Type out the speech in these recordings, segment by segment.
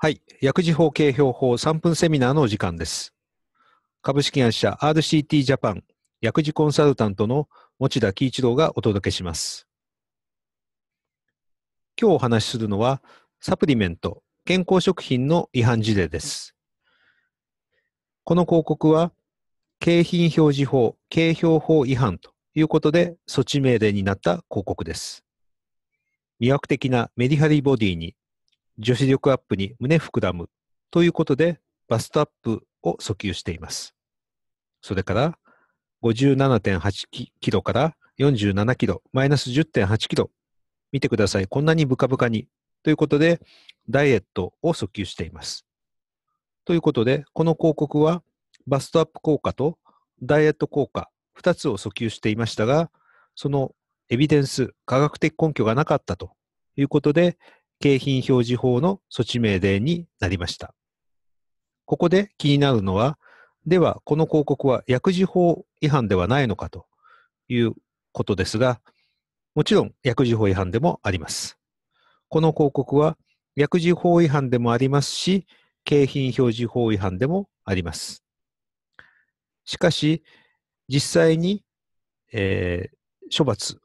はい。薬事法経標法3分セミナーのお時間です。株式会社 RCT ジャパン薬事コンサルタントの持田喜一郎がお届けします。今日お話しするのは、サプリメント、健康食品の違反事例です。この広告は、景品表示法、景表法違反ということで措置命令になった広告です。魅惑的なメリハリボディに女子力アップに胸膨らむということでバストアップを訴求しています。それから57.8キロから47キロ、マイナス10.8キロ。見てください。こんなにブカブカに。ということで、ダイエットを訴求しています。ということで、この広告はバストアップ効果とダイエット効果2つを訴求していましたが、そのエビデンス、科学的根拠がなかったということで、景品表示法の措置命令になりました。ここで気になるのは、ではこの広告は薬事法違反ではないのかということですが、もちろん薬事法違反でもあります。この広告は薬事法違反でもありますし、景品表示法違反でもあります。しかし、実際に、えー、処罰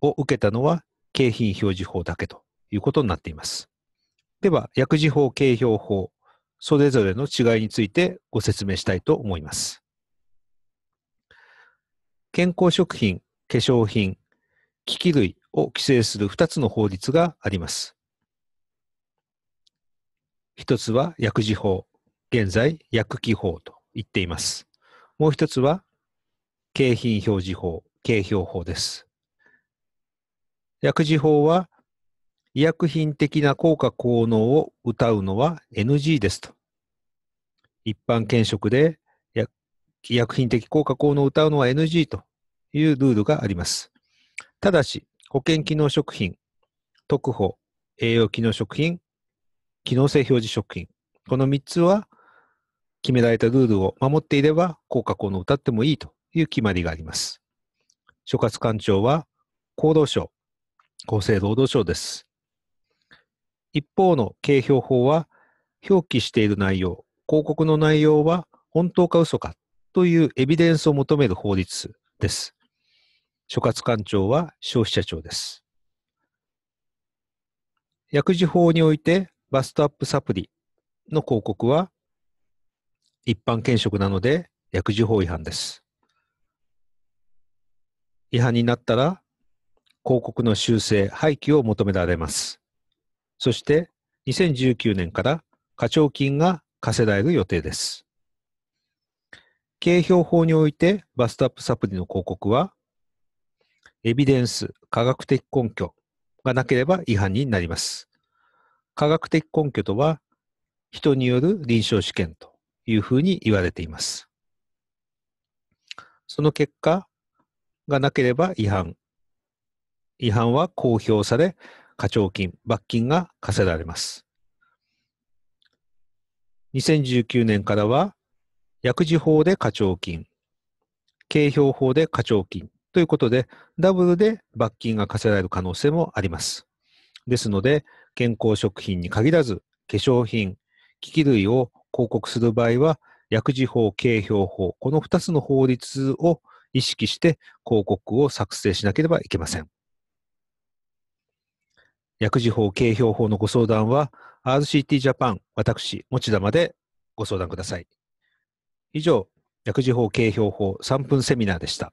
を受けたのは景品表示法だけということになっています。では、薬事法、刑表法、それぞれの違いについてご説明したいと思います。健康食品、化粧品、機器類を規制する2つの法律があります。1つは薬事法、現在薬機法と言っています。もう1つは景品表示法、景表法です。薬事法は医薬品的な効果効能を謳うのは NG ですと。一般検職で医薬品的効果効能を謳うのは NG というルールがあります。ただし、保険機能食品、特保、栄養機能食品、機能性表示食品、この3つは決められたルールを守っていれば効果効能を謳ってもいいという決まりがあります。所轄官庁は厚労省、厚生労働省です。一方の景表法は、表記している内容、広告の内容は本当か嘘かというエビデンスを求める法律です。所轄官庁は消費者庁です。薬事法においてバストアップサプリの広告は一般検職なので薬事法違反です。違反になったら広告の修正、廃棄を求められます。そして2019年から課徴金が課せられる予定です。経表法においてバストアップサプリの広告は、エビデンス、科学的根拠がなければ違反になります。科学的根拠とは、人による臨床試験というふうに言われています。その結果がなければ違反。違反は公表され、課徴金、罰金が課せられます。2019年からは、薬事法で課徴金、刑標法で課徴金ということで、ダブルで罰金が課せられる可能性もあります。ですので、健康食品に限らず、化粧品、機器類を広告する場合は、薬事法、刑標法、この2つの法律を意識して広告を作成しなければいけません。薬事法、経標法のご相談は RCT ジャパン、私、持田までご相談ください。以上、薬事法、経標法3分セミナーでした。